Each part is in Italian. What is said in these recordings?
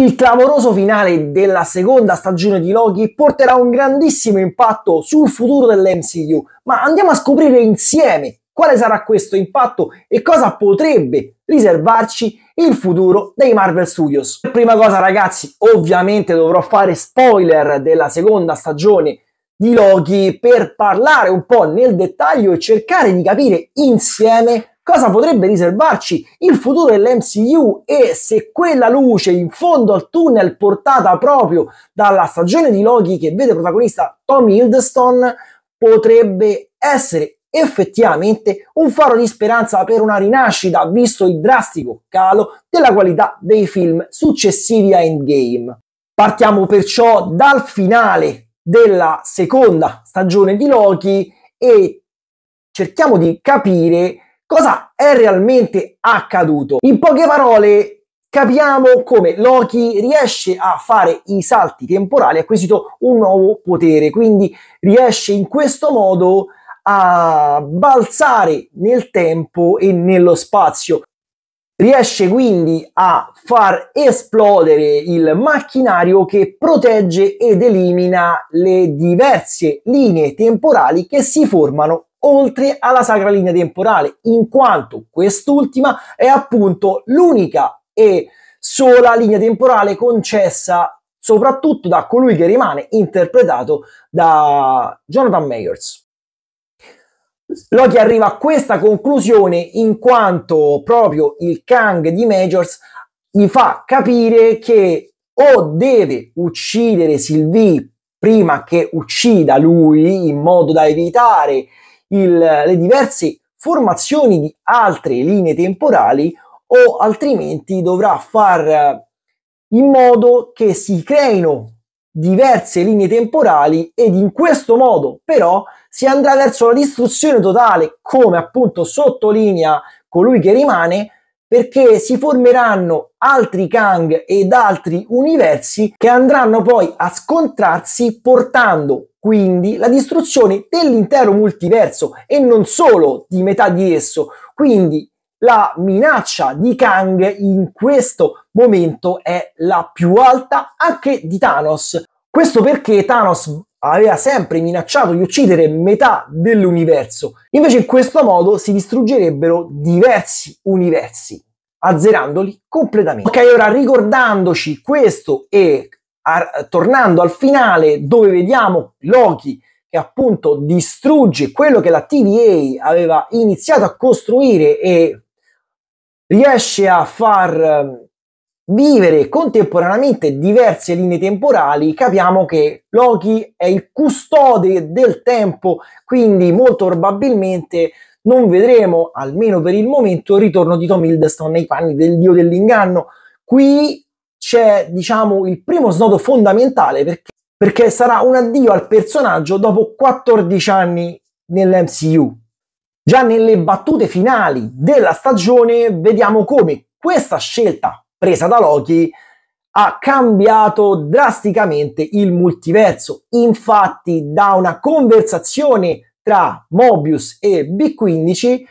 Il clamoroso finale della seconda stagione di Loki porterà un grandissimo impatto sul futuro dell'MCU, ma andiamo a scoprire insieme quale sarà questo impatto e cosa potrebbe riservarci il futuro dei Marvel Studios. Prima cosa ragazzi, ovviamente dovrò fare spoiler della seconda stagione di Loki per parlare un po' nel dettaglio e cercare di capire insieme cosa potrebbe riservarci il futuro dell'MCU e se quella luce in fondo al tunnel portata proprio dalla stagione di Loki che vede protagonista Tom Hiddleston potrebbe essere effettivamente un faro di speranza per una rinascita visto il drastico calo della qualità dei film successivi a Endgame. Partiamo perciò dal finale della seconda stagione di Loki e cerchiamo di capire cosa è realmente accaduto. In poche parole capiamo come Loki riesce a fare i salti temporali, ha acquisito un nuovo potere, quindi riesce in questo modo a balzare nel tempo e nello spazio. Riesce quindi a far esplodere il macchinario che protegge ed elimina le diverse linee temporali che si formano oltre alla sacra linea temporale, in quanto quest'ultima è appunto l'unica e sola linea temporale concessa soprattutto da colui che rimane interpretato da Jonathan Mayers. Loki arriva a questa conclusione in quanto proprio il Kang di Majors gli fa capire che o deve uccidere Sylvie prima che uccida lui in modo da evitare il, le diverse formazioni di altre linee temporali o altrimenti dovrà far eh, in modo che si creino diverse linee temporali ed in questo modo però si andrà verso la distruzione totale come appunto sottolinea colui che rimane perché si formeranno altri Kang ed altri universi che andranno poi a scontrarsi portando quindi la distruzione dell'intero multiverso e non solo di metà di esso. Quindi la minaccia di Kang in questo momento è la più alta anche di Thanos. Questo perché Thanos aveva sempre minacciato di uccidere metà dell'universo. Invece in questo modo si distruggerebbero diversi universi, azzerandoli completamente. Ok, ora ricordandoci questo e a, tornando al finale dove vediamo Loki che appunto distrugge quello che la TVA aveva iniziato a costruire e riesce a far vivere contemporaneamente diverse linee temporali, capiamo che Loki è il custode del tempo, quindi molto probabilmente non vedremo, almeno per il momento, il ritorno di Tom Hiddleston nei panni del dio dell'inganno. Qui c'è, diciamo, il primo snodo fondamentale perché, perché sarà un addio al personaggio dopo 14 anni nell'MCU. Già nelle battute finali della stagione vediamo come questa scelta presa da Loki ha cambiato drasticamente il multiverso. Infatti, da una conversazione tra Mobius e B15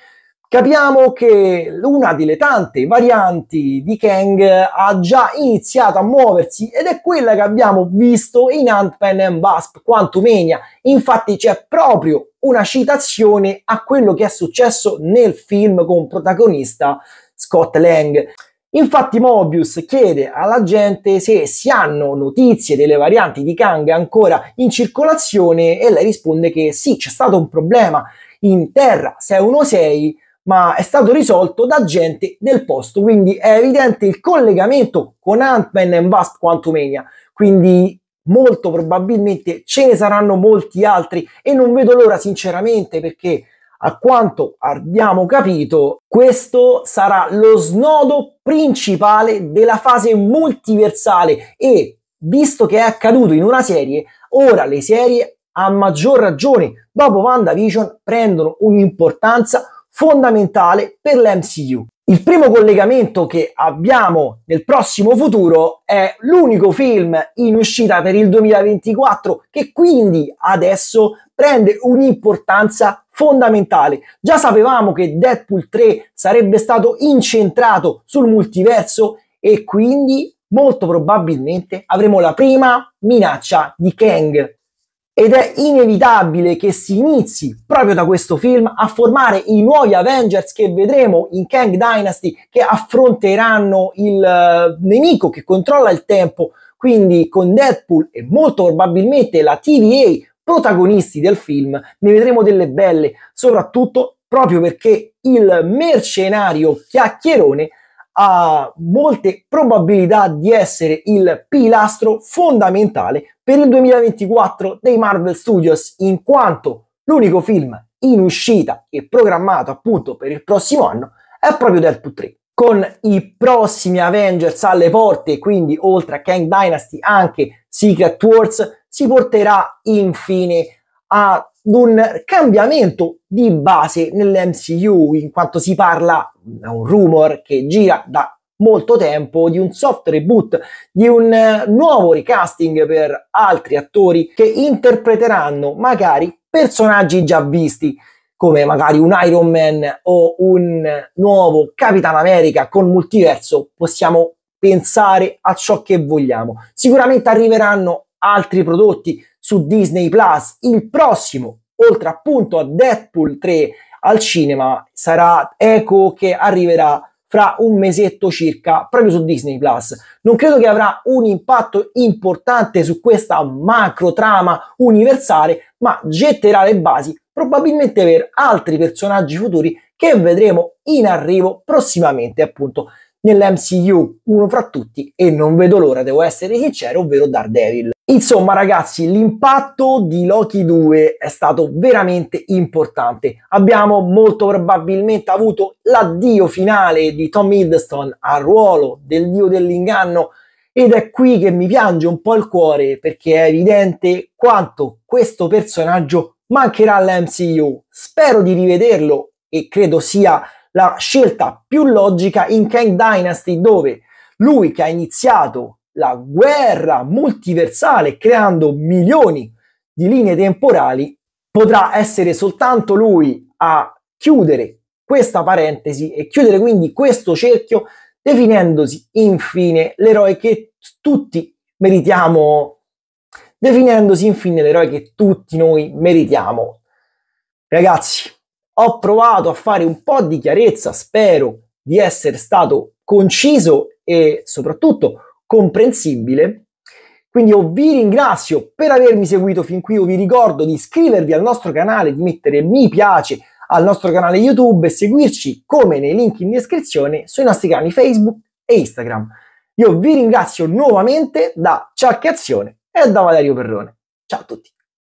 capiamo che una delle tante varianti di Kang ha già iniziato a muoversi ed è quella che abbiamo visto in Ant-Man and Wasp Quantumania. Infatti c'è proprio una citazione a quello che è successo nel film con protagonista Scott Lang. Infatti Mobius chiede alla gente se si hanno notizie delle varianti di Kang ancora in circolazione e lei risponde che sì, c'è stato un problema in Terra 616, ma è stato risolto da gente del posto, quindi è evidente il collegamento con Ant-Man e Bust Quantumania, quindi molto probabilmente ce ne saranno molti altri e non vedo l'ora sinceramente perché a quanto abbiamo capito, questo sarà lo snodo principale della fase multiversale e, visto che è accaduto in una serie, ora le serie a maggior ragione dopo WandaVision prendono un'importanza fondamentale per l'MCU. Il primo collegamento che abbiamo nel prossimo futuro è l'unico film in uscita per il 2024 che quindi adesso prende un'importanza fondamentale. Già sapevamo che Deadpool 3 sarebbe stato incentrato sul multiverso e quindi molto probabilmente avremo la prima minaccia di Kang. Ed è inevitabile che si inizi proprio da questo film a formare i nuovi Avengers che vedremo in Kang Dynasty che affronteranno il eh, nemico che controlla il tempo. Quindi con Deadpool e molto probabilmente la TVA protagonisti del film, ne vedremo delle belle, soprattutto proprio perché il mercenario chiacchierone ha molte probabilità di essere il pilastro fondamentale per il 2024 dei Marvel Studios, in quanto l'unico film in uscita e programmato appunto per il prossimo anno è proprio Deadpool 3. Con i prossimi Avengers alle porte, quindi oltre a Kang Dynasty anche Secret Wars, si porterà infine ad un cambiamento di base nell'MCU, in quanto si parla, è un rumor che gira da molto tempo di un soft reboot, di un eh, nuovo recasting per altri attori che interpreteranno magari personaggi già visti come magari un Iron Man o un nuovo Capitan America con multiverso, possiamo pensare a ciò che vogliamo. Sicuramente arriveranno altri prodotti su Disney Plus. Il prossimo, oltre appunto a Deadpool 3 al cinema, sarà Echo che arriverà fra un mesetto circa proprio su Disney Plus. Non credo che avrà un impatto importante su questa macro trama universale, ma getterà le basi probabilmente per altri personaggi futuri che vedremo in arrivo prossimamente, appunto nell'MCU, uno fra tutti, e non vedo l'ora, devo essere sincero, ovvero Daredevil. Insomma ragazzi, l'impatto di Loki 2 è stato veramente importante. Abbiamo molto probabilmente avuto l'addio finale di Tom Hiddleston al ruolo del dio dell'inganno ed è qui che mi piange un po' il cuore perché è evidente quanto questo personaggio mancherà all'MCU. Spero di rivederlo e credo sia la scelta più logica in Kang Dynasty dove lui che ha iniziato la guerra multiversale creando milioni di linee temporali potrà essere soltanto lui a chiudere questa parentesi e chiudere quindi questo cerchio definendosi infine l'eroe che tutti meritiamo, definendosi infine l'eroe che tutti noi meritiamo. Ragazzi, ho provato a fare un po' di chiarezza, spero di essere stato conciso e soprattutto comprensibile. Quindi io vi ringrazio per avermi seguito fin qui, io vi ricordo di iscrivervi al nostro canale, di mettere mi piace al nostro canale YouTube e seguirci come nei link in descrizione sui nostri canali Facebook e Instagram. Io vi ringrazio nuovamente da Ciacchiazione e da Valerio Perrone. Ciao a tutti!